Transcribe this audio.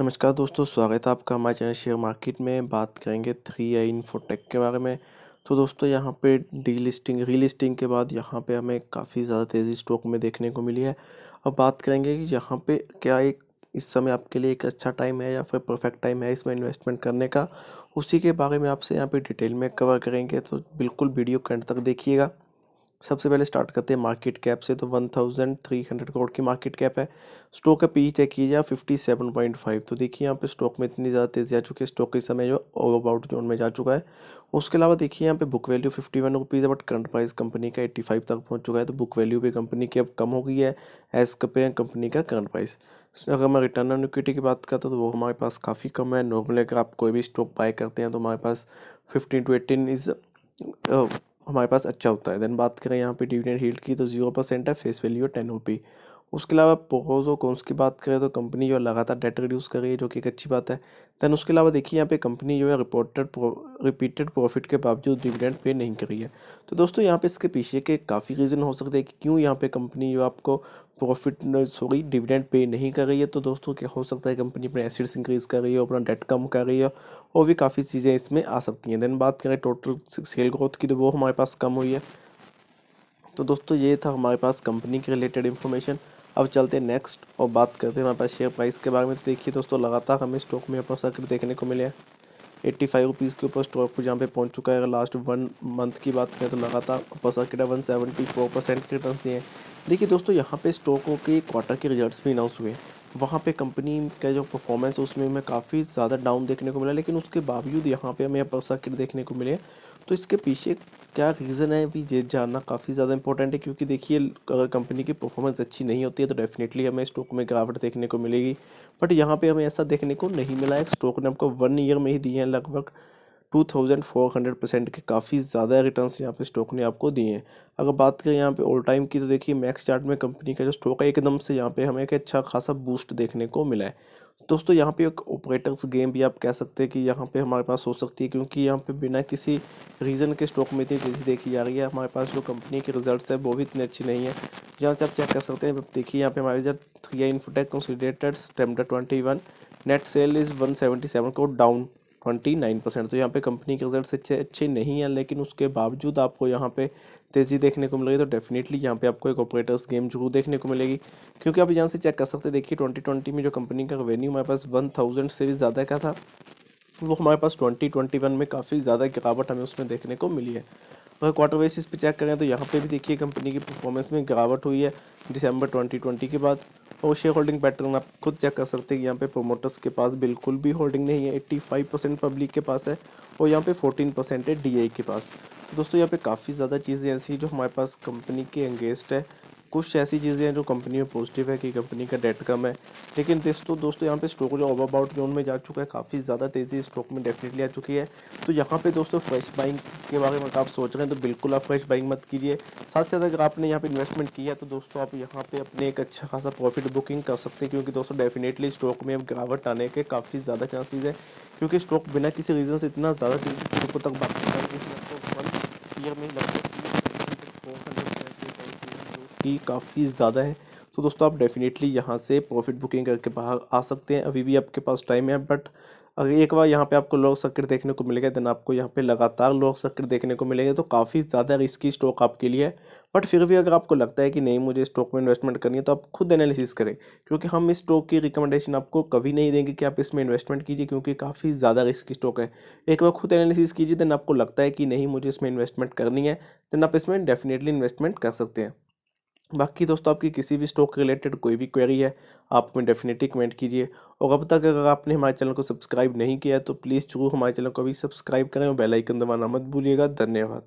नमस्कार दोस्तों स्वागत है आपका हमारे चैनल शेयर मार्केट में बात करेंगे थ्री आई इन्फोटेक के बारे में तो दोस्तों यहाँ पे डी लिस्टिंग री लिस्टिंग के बाद यहाँ पे हमें काफ़ी ज़्यादा तेज़ी स्टॉक में देखने को मिली है अब बात करेंगे कि यहाँ पे क्या एक इस समय आपके लिए एक अच्छा टाइम है या फिर परफेक्ट टाइम है इसमें इन्वेस्टमेंट करने का उसी के बारे में आपसे यहाँ पर डिटेल में कवर करेंगे तो बिल्कुल वीडियो के तक देखिएगा सबसे पहले स्टार्ट करते हैं मार्केट कैप से तो one thousand three hundred crore की मार्केट कैप है स्टॉक का पी चेक कीजिए फिफ्टी सेवन पॉइंट फाइव तो देखिए यहाँ पे स्टॉक में इतनी ज़्यादा तेज़ी आ चुकी है स्टॉक के समय जो ओवर अबाउट जोन में जा चुका है उसके अलावा देखिए यहाँ पे book value fifty one rupees है बट करंट प्राइस कंपनी का एट्टी फाइव तक पहुँच चुका है तो बुक वैल्यू भी कंपनी की अब कम हो गई है एज कपे कंपनी का करंट प्राइस अगर मैं रिटर्न ऑन इक्विटी की बात करता तो वो हमारे पास काफ़ी कम है नॉर्मली अगर आप कोई भी स्टॉक बाय करते हैं तो हमारे पास फिफ्टीन टू एटीन इज़ हमारे पास अच्छा होता है देन बात करें यहाँ पे डिविडेंड हील्ड की तो जीरो परसेंट है फेस वैल्यू है टेन रुपी उसके अलावा प्रोज और कॉन्स की बात करें तो कंपनी जो है लगातार डेट रिड्यूस कर रही है जो कि एक अच्छी बात है दैन उसके अलावा देखिए यहाँ पे कंपनी जो है रिपोर्टेड रिपीटेड प्रॉफिट के बावजूद डिविडेंड पे नहीं कर रही है तो दोस्तों यहाँ पे इसके पीछे के काफ़ी रीज़न हो सकते हैं कि क्यों यहाँ पे कंपनी जो आपको प्रॉफिट सॉरी डिविडेंड पे नहीं कर रही है तो दोस्तों क्या हो सकता है कंपनी अपने एसिड्स इंक्रीज़ कर रही है अपना डेट कम कर रही है और भी काफ़ी चीज़ें इसमें आ सकती हैं देन बात करें टोटल सेल ग्रोथ की तो वो हमारे पास कम हुई है तो दोस्तों ये था हमारे पास कंपनी के रिलेटेड इन्फॉर्मेशन अब चलते हैं नेक्स्ट और बात करते हैं हमारे पास शेयर प्राइस के बारे में तो देखिए दोस्तों लगातार हमें स्टॉक में अपना सर्किट देखने को मिले एट्टी फाइव रुपीज़ के ऊपर स्टॉक जहाँ पे पहुँच चुका है अगर लास्ट वन मंथ की बात करें तो लगातार अपर सर्किट है वन सेवेंटी फोर परसेंट के रिटर्न दिए हैं देखिए दोस्तों यहाँ पे स्टॉकों के क्वार्टर के रिजल्ट्स भी अनाउंस हुए वहाँ पे कंपनी का जो परफॉर्मेंस है उसमें हमें काफ़ी ज़्यादा डाउन देखने को मिला लेकिन उसके बावजूद यहाँ पे हमें अपर सर्किट देखने को मिले तो इसके पीछे क्या रीज़न है भी ये जानना काफ़ी ज़्यादा इंपॉर्टेंट है क्योंकि देखिए अगर कंपनी की परफॉर्मेंस अच्छी नहीं होती है तो डेफिनेटली हमें स्टॉक में गिरावट देखने को मिलेगी बट यहाँ पे हमें ऐसा देखने को नहीं मिला है स्टॉक ने हमको वन ईयर में ही दिए हैं लगभग two thousand four hundred percent के काफ़ी ज़्यादा रिटर्न्स यहाँ पे स्टॉक ने आपको दिए हैं अगर बात करें यहाँ पे ऑल टाइम की तो देखिए मैक्स चार्ट में कंपनी का जो स्टॉक है एकदम से यहाँ पे हमें एक अच्छा खासा बूस्ट देखने को मिला है दोस्तों यहाँ पे एक ऑपरेटर्स गेम भी आप कह सकते हैं कि यहाँ पे हमारे पास हो सकती है क्योंकि यहाँ पे बिना किसी रीज़न के स्टॉक में इतनी तेज़ी देखी जा रही है हमारे पास जो कंपनी के रिजल्ट्स है वो भी इतने अच्छे नहीं है यहाँ से आप चेक कर सकते हैं देखिए यहाँ पे हमारे जब थ्री इन्फोटेक कंसिडेटेड स्टेमडर twenty one net sale is one seventy seven को डाउन ट्वेंटी नाइन परसेंट तो यहाँ पे कंपनी के रिजल्ट अच्छे अच्छे नहीं है लेकिन उसके बावजूद आपको यहाँ पे तेज़ी देखने को मिलेगी तो डेफिनेटली यहाँ पे आपको एक ऑपरेटर्स गेम जरूर देखने को मिलेगी क्योंकि आप यहाँ से चेक कर सकते देखिए ट्वेंटी ट्वेंटी में जो कंपनी का रेवेन्यू हमारे पास वन थाउजेंड से भी ज़्यादा का था वो हमारे पास ट्वेंटी ट्वेंटी वन में काफ़ी ज़्यादा गिरावट हमें उसमें देखने को मिली है अगर क्वार्टर बेसिस पे चेक करें तो यहाँ पे भी देखिए कंपनी की परफॉर्मेंस में गिरावट हुई है दिसंबर ट्वेंटी ट्वेंटी के बाद ओशिया होल्डिंग पैटर्न आप खुद चेक कर सकते हैं यहाँ पे प्रोमोटर्स के पास बिल्कुल भी होल्डिंग नहीं है एट्टी फाइव परसेंट पब्लिक के पास है और यहाँ पे फोर्टीन परसेंट है डी के पास दोस्तों यहाँ पे काफ़ी ज़्यादा चीज़ें ऐसी जो हमारे पास कंपनी के अंगेस्ट है कुछ ऐसी चीज़ें हैं जो कंपनी में पॉजिटिव है कि कंपनी का डेट कम है लेकिन तो दोस्तों यहाँ पे स्टॉक जो ओवर अबाउट जोन में जा चुका है काफ़ी ज़्यादा तेज़ी स्टॉक में डेफिनेटली आ चुकी है तो यहाँ पे दोस्तों फ्रेश बाइंग के बारे में आप सोच रहे हैं तो बिल्कुल आप फ्रेश बाइंग मत कीजिए साथ साथ अगर आपने यहाँ पर इन्वेस्टमेंट किया तो दोस्तों आप यहाँ पर अपने एक अच्छा खासा प्रॉफिट बुकिंग कर सकते हैं क्योंकि दोस्तों डेफिनेटली स्टॉक में अब गिरावट आने के काफ़ी ज़्यादा चांसेज है क्योंकि स्टॉक बिना किसी रीज़न से इतना ज़्यादा तक बात कर है इसमें आपको वन ईयर में लगभग की काफ़ी ज़्यादा है तो दोस्तों आप डेफ़िनेटली यहाँ से प्रॉफिट बुकिंग करके बाहर आ सकते हैं अभी भी आपके पास टाइम है बट अगर एक बार यहाँ पे आपको लॉक सर्किट देखने को मिलेगा देन आपको यहाँ पे लगातार लॉक सर्किट देखने को मिलेगा तो काफ़ी ज़्यादा रिस्की स्टॉक आपके लिए है बट फिर भी अगर आपको लगता है कि नहीं मुझे स्टॉक में इन्वेस्टमेंट करनी है तो आप खुद एनालिसिस करें क्योंकि हम इस स्टॉक की रिकमेंडेशन आपको कभी नहीं देंगे कि आप इसमें इन्वेस्टमेंट कीजिए क्योंकि काफ़ी ज़्यादा रिस्की स्टॉक है एक बार खुद एनालिसिस कीजिए देन आपको लगता है कि नहीं मुझे इसमें इन्वेस्टमेंट करनी है देन आप इसमें डेफिनेटली इन्वेस्टमेंट कर सकते हैं बाकी दोस्तों आपकी किसी भी स्टॉक के रिलेटेड कोई भी क्वेरी है आप हमें डेफिनेटली कमेंट कीजिए और अब तक अगर आपने हमारे चैनल को सब्सक्राइब नहीं किया है तो प्लीज़ जरूर हमारे चैनल को भी सब्सक्राइब करें और बेल आइकन दबाना मत भूलिएगा धन्यवाद